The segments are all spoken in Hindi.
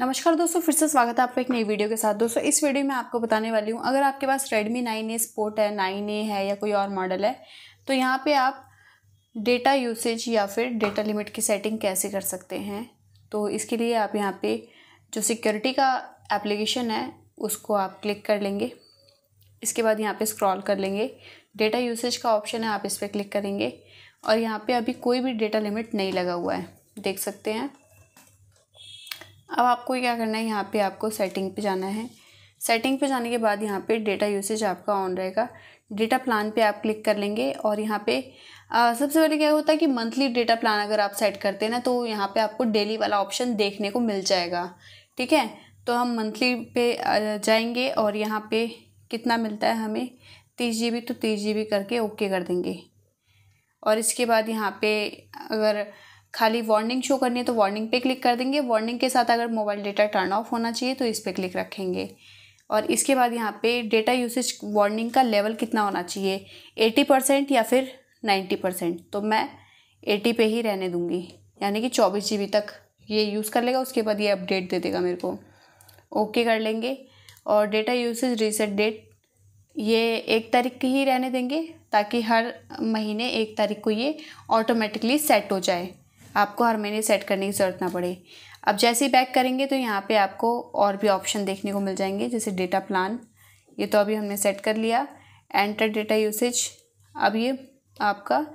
नमस्कार दोस्तों फिर से स्वागत है आपका एक नई वीडियो के साथ दोस्तों इस वीडियो में आपको बताने वाली हूँ अगर आपके पास रेडमी नाइन ए स्पोर्ट है नाइन ए है या कोई और मॉडल है तो यहाँ पे आप डेटा यूसेज या फिर डेटा लिमिट की सेटिंग कैसे कर सकते हैं तो इसके लिए आप यहाँ पे जो सिक्योरिटी का एप्लीकेशन है उसको आप क्लिक कर लेंगे इसके बाद यहाँ पर स्क्रॉल कर लेंगे डेटा यूसेज का ऑप्शन है आप इस पर क्लिक करेंगे और यहाँ पर अभी कोई भी डेटा लिमिट नहीं लगा हुआ है देख सकते हैं अब आपको क्या करना है यहाँ पे आपको सेटिंग पे जाना है सेटिंग पे जाने के बाद यहाँ पे डेटा यूसेज आपका ऑन रहेगा डेटा प्लान पे आप क्लिक कर लेंगे और यहाँ पे आ, सबसे पहले क्या होता है कि मंथली डेटा प्लान अगर आप सेट करते हैं ना तो यहाँ पे आपको डेली वाला ऑप्शन देखने को मिल जाएगा ठीक है तो हम मंथली पे जाएंगे और यहाँ पे कितना मिलता है हमें तीस जी तो तीस जी करके ओके कर देंगे और इसके बाद यहाँ पे अगर खाली वार्निंग शो करनी है तो वार्निंग पे क्लिक कर देंगे वार्निंग के साथ अगर मोबाइल डेटा टर्न ऑफ होना चाहिए तो इस पर क्लिक रखेंगे और इसके बाद यहाँ पे डेटा यूसेज वार्निंग का लेवल कितना होना चाहिए एटी परसेंट या फिर नाइन्टी परसेंट तो मैं एटी पे ही रहने दूँगी यानी कि चौबीस जी तक ये यूज़ कर लेगा उसके बाद ये अपडेट दे देगा मेरे को ओके कर लेंगे और डेटा यूसेज रीसेट डेट ये एक तारीख की ही रहने देंगे ताकि हर महीने एक तारीख को ये ऑटोमेटिकली सेट हो जाए आपको हर महीने सेट करने की ज़रूरत ना पड़े अब जैसे ही बैक करेंगे तो यहाँ पे आपको और भी ऑप्शन देखने को मिल जाएंगे जैसे डेटा प्लान ये तो अभी हमने सेट कर लिया एंटर डेटा यूसेज अब ये आपका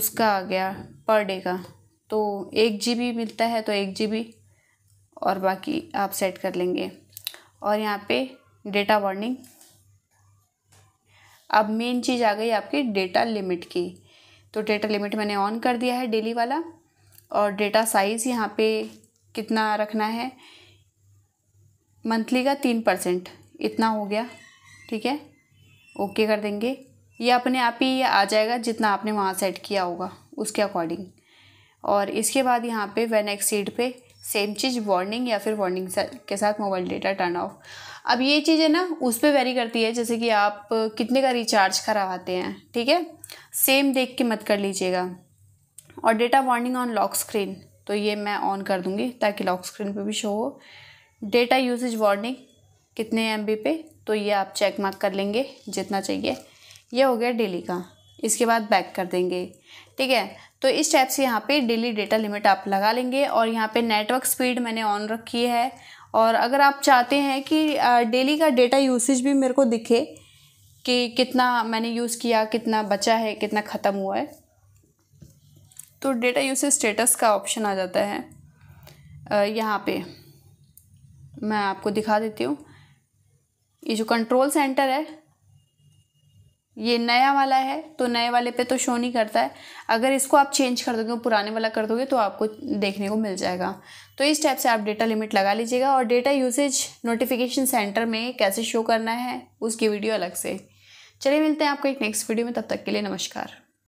उसका आ गया पर डे का तो एक जी मिलता है तो एक जी और बाकी आप सेट कर लेंगे और यहाँ पे डेटा वार्निंग अब मेन चीज़ आ गई आपकी डेटा लिमिट की तो डेटा लिमिट मैंने ऑन कर दिया है डेली वाला और डेटा साइज़ यहाँ पे कितना रखना है मंथली का तीन परसेंट इतना हो गया ठीक है ओके कर देंगे ये अपने आप ही आ जाएगा जितना आपने वहाँ सेट किया होगा उसके अकॉर्डिंग और इसके बाद यहाँ पे वेन एक्सीड पे सेम चीज़ वार्निंग या फिर वार्निंग के साथ मोबाइल डेटा टर्न ऑफ अब ये चीज़ है ना उस पर वेरी करती है जैसे कि आप कितने का रिचार्ज करवाते हैं ठीक है सेम देख के मत कर लीजिएगा और data warning on lock screen तो ये मैं ऑन कर दूँगी ताकि लॉक स्क्रीन पे भी शो हो डेटा यूसेज वार्निंग कितने एम पे तो ये आप चेक मार्क कर लेंगे जितना चाहिए ये हो गया डेली का इसके बाद बैक कर देंगे ठीक है तो इस टाइप से यहाँ पे डेली डेटा लिमिट आप लगा लेंगे और यहाँ पे नेटवर्क स्पीड मैंने ऑन रखी है और अगर आप चाहते हैं कि डेली का डेटा यूसेज भी मेरे को दिखे कि कितना मैंने यूज़ किया कितना बचा है कितना ख़त्म हुआ है तो डेटा यूसेज स्टेटस का ऑप्शन आ जाता है यहाँ पे मैं आपको दिखा देती हूँ ये जो कंट्रोल सेंटर है ये नया वाला है तो नए वाले पे तो शो नहीं करता है अगर इसको आप चेंज कर दोगे पुराने वाला कर दोगे तो आपको देखने को मिल जाएगा तो इस टाइप से आप डेटा लिमिट लगा लीजिएगा और डेटा यूसेज नोटिफिकेशन सेंटर में कैसे शो करना है उसकी वीडियो अलग से चलिए मिलते हैं आपको एक नेक्स्ट वीडियो में तब तक के लिए नमस्कार